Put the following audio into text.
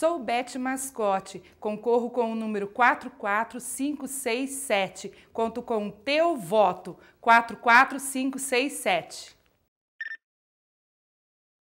Sou Beth Mascote, concorro com o número 44567. Conto com o teu voto, 44567.